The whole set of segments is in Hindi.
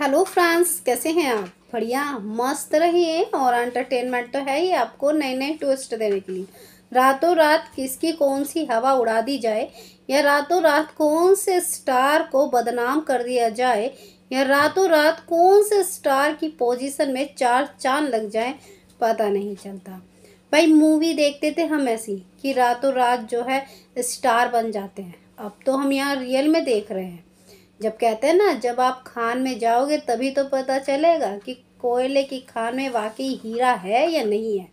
हेलो फ्रांस कैसे हैं आप बढ़िया मस्त रहिए और एंटरटेनमेंट तो है ही आपको नए नए ट्विस्ट देने के लिए रातों रात किसकी कौन सी हवा उड़ा दी जाए या रातों रात कौन से स्टार को बदनाम कर दिया जाए या रातों रात कौन से स्टार की पोजीशन में चार चांद लग जाए पता नहीं चलता भाई मूवी देखते थे हम ऐसी कि रातों रात जो है स्टार बन जाते हैं अब तो हम यहाँ रियल में देख रहे हैं जब कहते हैं ना जब आप खान में जाओगे तभी तो पता चलेगा कि कोयले की खान में वाकई हीरा है या नहीं है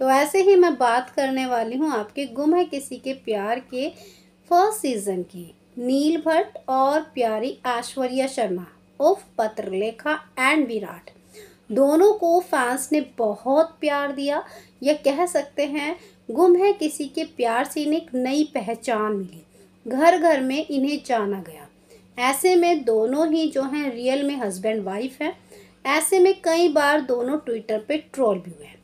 तो ऐसे ही मैं बात करने वाली हूँ आपके गुम है किसी के प्यार के फर्स्ट सीजन की नील भट्ट और प्यारी ऐश्वर्या शर्मा उफ पत्रलेखा एंड विराट दोनों को फैंस ने बहुत प्यार दिया या कह सकते हैं गुम है किसी के प्यार से इन्हें एक नई पहचान मिली घर घर में इन्हें जाना गया ऐसे में दोनों ही जो हैं रियल में हस्बैंड वाइफ है ऐसे में कई बार दोनों ट्विटर पे ट्रोल भी हुए हैं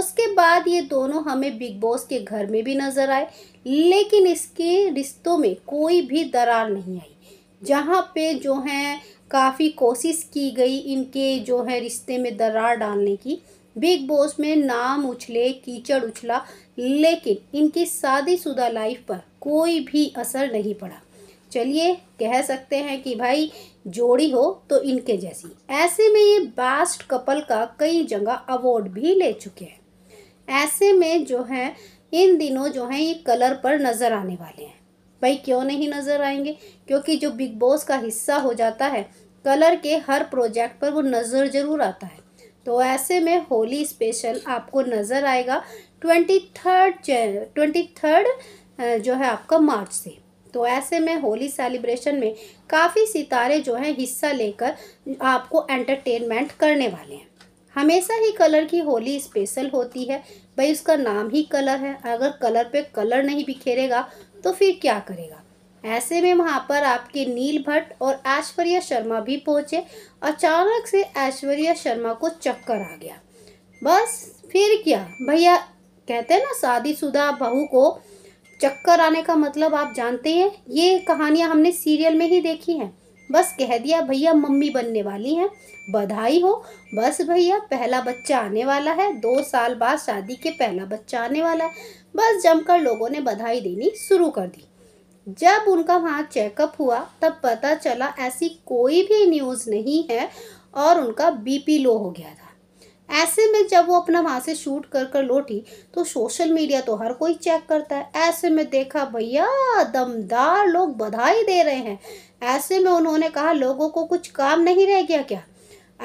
उसके बाद ये दोनों हमें बिग बॉस के घर में भी नज़र आए लेकिन इसके रिश्तों में कोई भी दरार नहीं आई जहाँ पे जो हैं काफ़ी कोशिश की गई इनके जो है रिश्ते में दरार डालने की बिग बॉस में नाम उछले कीचड़ उछला लेकिन इनकी शादीशुदा लाइफ पर कोई भी असर नहीं पड़ा चलिए कह सकते हैं कि भाई जोड़ी हो तो इनके जैसी ऐसे में ये बेस्ट कपल का कई जगह अवार्ड भी ले चुके हैं ऐसे में जो है इन दिनों जो है ये कलर पर नज़र आने वाले हैं भाई क्यों नहीं नज़र आएंगे क्योंकि जो बिग बॉस का हिस्सा हो जाता है कलर के हर प्रोजेक्ट पर वो नज़र ज़रूर आता है तो ऐसे में होली स्पेशल आपको नज़र आएगा ट्वेंटी थर्ड ट्वेंटी थर्ड जो है आपका मार्च से तो ऐसे में होली सेलिब्रेशन में काफ़ी सितारे जो हैं हिस्सा लेकर आपको एंटरटेनमेंट करने वाले हैं हमेशा ही कलर की होली स्पेशल होती है भाई उसका नाम ही कलर है अगर कलर पे कलर नहीं बिखेरेगा तो फिर क्या करेगा ऐसे में वहाँ पर आपके नील भट्ट और ऐश्वर्या शर्मा भी पहुँचे अचानक से ऐश्वर्या शर्मा को चक्कर आ गया बस फिर क्या भैया कहते हैं ना शादीशुदा बहू को चक्कर आने का मतलब आप जानते हैं ये कहानियाँ हमने सीरियल में ही देखी हैं बस कह दिया भैया मम्मी बनने वाली हैं बधाई हो बस भैया पहला बच्चा आने वाला है दो साल बाद शादी के पहला बच्चा आने वाला है बस जमकर लोगों ने बधाई देनी शुरू कर दी जब उनका वहाँ चेकअप हुआ तब पता चला ऐसी कोई भी न्यूज़ नहीं है और उनका बीपी लो हो गया था ऐसे में जब वो अपना वहाँ से शूट कर कर लौटी तो सोशल मीडिया तो हर कोई चेक करता है ऐसे में देखा भैया दमदार लोग बधाई दे रहे हैं ऐसे में उन्होंने कहा लोगों को कुछ काम नहीं रह गया क्या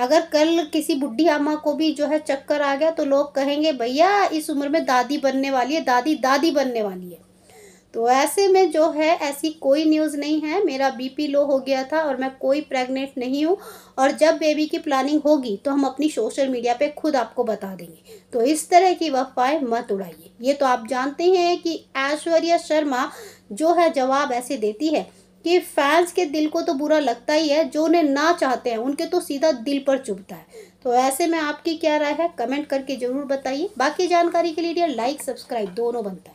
अगर कल किसी बुढ़ी अम्मा को भी जो है चक्कर आ गया तो लोग कहेंगे भैया इस उम्र में दादी बनने वाली है दादी दादी बनने वाली है तो ऐसे में जो है ऐसी कोई न्यूज़ नहीं है मेरा बीपी लो हो गया था और मैं कोई प्रेग्नेंट नहीं हूँ और जब बेबी की प्लानिंग होगी तो हम अपनी सोशल मीडिया पे खुद आपको बता देंगे तो इस तरह की वफाएँ मत उड़ाइए ये तो आप जानते हैं कि ऐश्वर्या शर्मा जो है जवाब ऐसे देती है कि फैंस के दिल को तो बुरा लगता ही है जो उन्हें ना चाहते हैं उनके तो सीधा दिल पर चुभता है तो ऐसे में आपकी क्या राय है कमेंट करके ज़रूर बताइए बाकी जानकारी के लिए लाइक सब्सक्राइब दोनों बनता है